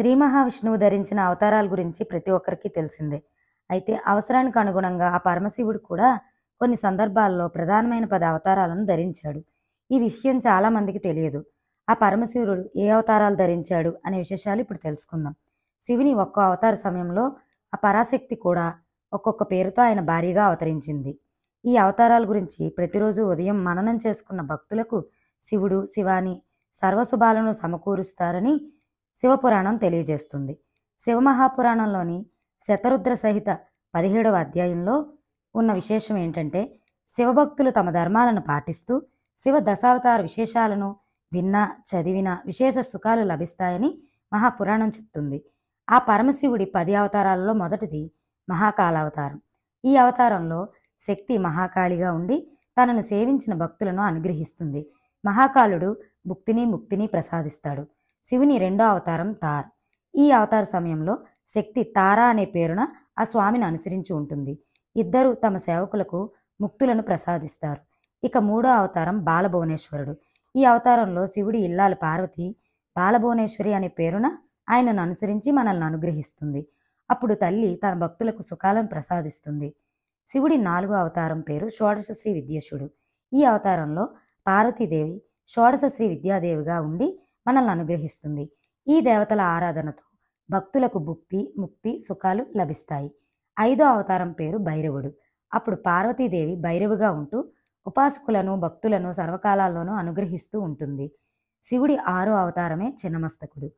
శ్రీ మహావిష్ణువు ధరించిన అవతారాల గురించి ప్రతి ఒక్కరికి తెలిసిందే అయితే అవసరానికి అనుగుణంగా ఆ పరమశివుడు కూడా కొన్ని సందర్భాల్లో ప్రధానమైన పది అవతారాలను ధరించాడు ఈ విషయం చాలామందికి తెలియదు ఆ పరమశివుడు ఏ అవతారాలు ధరించాడు అనే విశేషాలు ఇప్పుడు తెలుసుకుందాం శివుని ఒక్కో అవతార సమయంలో ఆ పరాశక్తి కూడా ఒక్కొక్క పేరుతో ఆయన భారీగా అవతరించింది ఈ అవతారాల గురించి ప్రతిరోజు ఉదయం మననం చేసుకున్న భక్తులకు శివుడు శివాని సర్వశుభాలను సమకూరుస్తారని శివపురాణం తెలియజేస్తుంది శివమహాపురాణంలోని శతరుద్ర సహిత పదిహేడవ అధ్యాయంలో ఉన్న విశేషం ఏంటంటే శివభక్తులు తమ ధర్మాలను పాటిస్తూ శివ దశావతార విశేషాలను విన్నా చదివినా విశేష సుఖాలు లభిస్తాయని మహాపురాణం చెప్తుంది ఆ పరమశివుడి పది అవతారాలలో మొదటిది మహాకాలావతారం ఈ అవతారంలో శక్తి మహాకాళిగా ఉండి తనను సేవించిన భక్తులను అనుగ్రహిస్తుంది మహాకాలుడు భుక్తిని ముక్తిని ప్రసాదిస్తాడు శివుని రెండో అవతారం తార్ ఈ అవతార సమయంలో శక్తి తారా అనే పేరున ఆ స్వామిని అనుసరించి ఉంటుంది ఇద్దరు తమ సేవకులకు ముక్తులను ప్రసాదిస్తారు ఇక మూడో అవతారం బాలభువనేశ్వరుడు ఈ అవతారంలో శివుడి ఇల్లాలు పార్వతి బాలభువనేశ్వరి అనే పేరున ఆయనను అనుసరించి మనల్ని అనుగ్రహిస్తుంది అప్పుడు తల్లి తన భక్తులకు సుఖాలను ప్రసాదిస్తుంది శివుడి నాలుగో అవతారం పేరు షోడశ శ్రీ విద్యశుడు ఈ అవతారంలో పార్వతీదేవి షోడశ శ్రీ విద్యాదేవిగా ఉండి మనల్ని అనుగ్రహిస్తుంది ఈ దేవతల ఆరాధనతో భక్తులకు భుక్తి ముక్తి సుఖాలు లభిస్తాయి ఐదో అవతారం పేరు భైరవుడు అప్పుడు పార్వతీదేవి భైరవుగా ఉంటూ ఉపాసకులను భక్తులను సర్వకాలాల్లోనూ అనుగ్రహిస్తూ ఉంటుంది శివుడి ఆరో అవతారమే చిన్నమస్తకుడు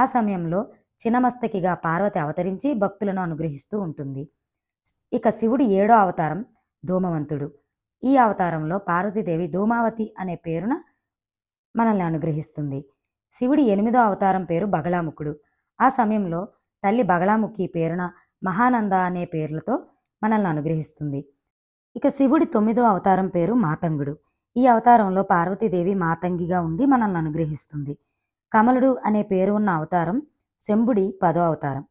ఆ సమయంలో చిన్నమస్తకిగా పార్వతి అవతరించి భక్తులను అనుగ్రహిస్తూ ఉంటుంది ఇక శివుడి ఏడో అవతారం ధూమవంతుడు ఈ అవతారంలో పార్వతీదేవి ధూమావతి అనే పేరున మనల్ని అనుగ్రహిస్తుంది శివుడి ఎనిమిదో అవతారం పేరు బగళాముఖుడు ఆ సమయంలో తల్లి బగళాముఖి పేరున మహానంద అనే పేర్లతో మనల్ని అనుగ్రహిస్తుంది ఇక శివుడి తొమ్మిదో అవతారం పేరు మాతంగుడు ఈ అవతారంలో పార్వతీదేవి మాతంగిగా ఉండి మనల్ని అనుగ్రహిస్తుంది కమలుడు అనే పేరు ఉన్న అవతారం శంభుడి పదో అవతారం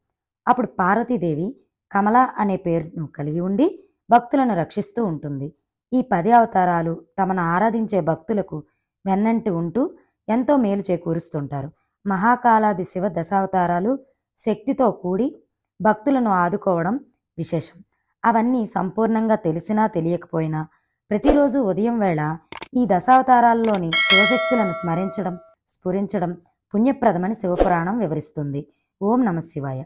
అప్పుడు పార్వతీదేవి కమల అనే పేరును కలిగి ఉండి భక్తులను రక్షిస్తూ ఉంటుంది ఈ పది అవతారాలు తమను ఆరాధించే భక్తులకు వెన్నంటి ఉంటూ ఎంతో మేలు చేకూరుస్తుంటారు మహాకాలాది శివ దశావతారాలు శక్తితో కూడి భక్తులను ఆదుకోవడం విశేషం అవన్నీ సంపూర్ణంగా తెలిసినా తెలియకపోయినా ప్రతిరోజు ఉదయం వేళ ఈ దశావతారాల్లోని శివశక్తులను స్మరించడం స్ఫురించడం పుణ్యప్రదమని శివపురాణం వివరిస్తుంది ఓం నమ శివాయ